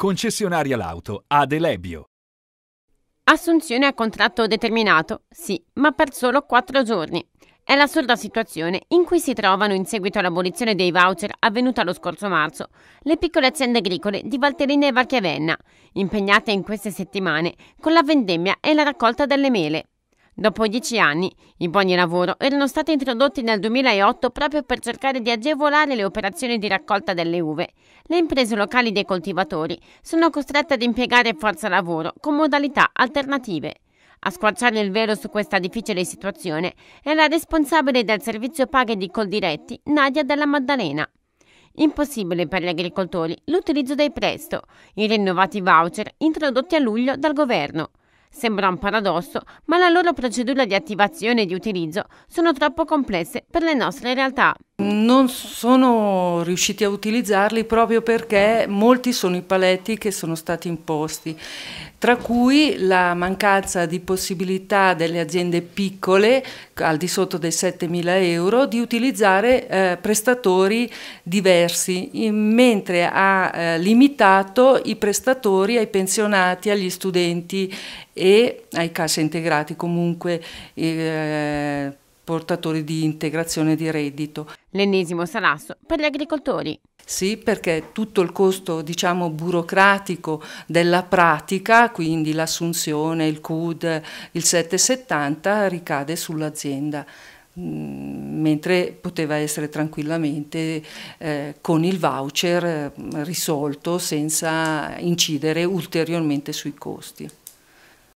Concessionaria l'auto ad Elebio. Assunzione a contratto determinato, sì, ma per solo quattro giorni. È l'assurda situazione in cui si trovano in seguito all'abolizione dei voucher avvenuta lo scorso marzo le piccole aziende agricole di Valterina e Valchiavenna, impegnate in queste settimane con la vendemmia e la raccolta delle mele. Dopo dieci anni, i buoni lavoro erano stati introdotti nel 2008 proprio per cercare di agevolare le operazioni di raccolta delle uve. Le imprese locali dei coltivatori sono costrette ad impiegare forza lavoro con modalità alternative. A squarciare il velo su questa difficile situazione è la responsabile del servizio paghe di Coldiretti, Nadia della Maddalena. Impossibile per gli agricoltori l'utilizzo dei presto, i rinnovati voucher introdotti a luglio dal governo. Sembra un paradosso, ma la loro procedura di attivazione e di utilizzo sono troppo complesse per le nostre realtà. Non sono riusciti a utilizzarli proprio perché molti sono i paletti che sono stati imposti, tra cui la mancanza di possibilità delle aziende piccole, al di sotto dei 7.000 euro, di utilizzare eh, prestatori diversi, in, mentre ha eh, limitato i prestatori ai pensionati, agli studenti e ai cassa integrati, comunque eh, portatori di integrazione di reddito. L'ennesimo salasso per gli agricoltori. Sì, perché tutto il costo diciamo, burocratico della pratica, quindi l'assunzione, il CUD, il 770 ricade sull'azienda mm, mentre poteva essere tranquillamente eh, con il voucher mm, risolto senza incidere ulteriormente sui costi.